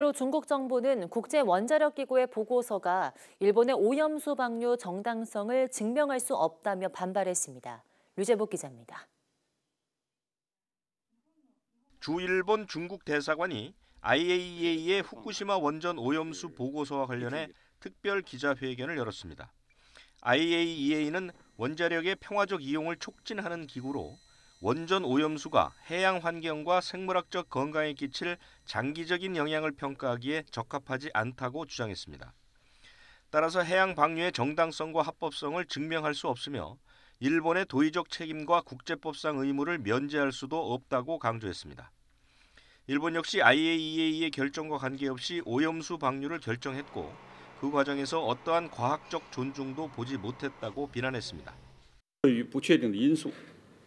로 중국 정부는 국제 원자력 기구의 보고서가 일본의 오염수 방류 정당성을 증명할 수 없다며 반발했습니다. 류재복 기자입니다. 주 일본 중국 대사관이 IAEA의 후쿠시마 원전 오염수 보고서와 관련해 특별 기자회견을 열었습니다. IAEA는 원자력의 평화적 이용을 촉진하는 기구로 원전 오염수가 해양 환경과 생물학적 건강에 끼칠 장기적인 영향을 평가하기에 적합하지 않다고 주장했습니다. 따라서 해양 방류의 정당성과 합법성을 증명할 수 없으며 일본의 도의적 책임과 국제법상 의무를 면제할 수도 없다고 강조했습니다. 일본 역시 IAEA의 결정과 관계없이 오염수 방류를 결정했고 그 과정에서 어떠한 과학적 존중도 보지 못했다고 비난했습니다.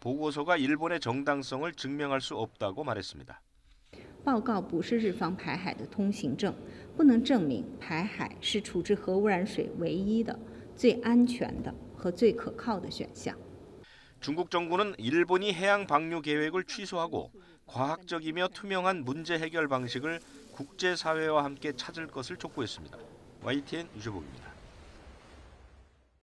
보고서가 일본의 정당성을 증명할 수 없다고 말했습니다. 报告不是日方排海的通行证，不能证明排海是处置核污染水唯一的、最安全的和最可靠的选项。 중국 정부는 일본이 해양 방류 계획을 취소하고 과학적이며 투명한 문제 해결 방식을 국제사회와 함께 찾을 것을 촉구했습니다. YTN 유재복입니다.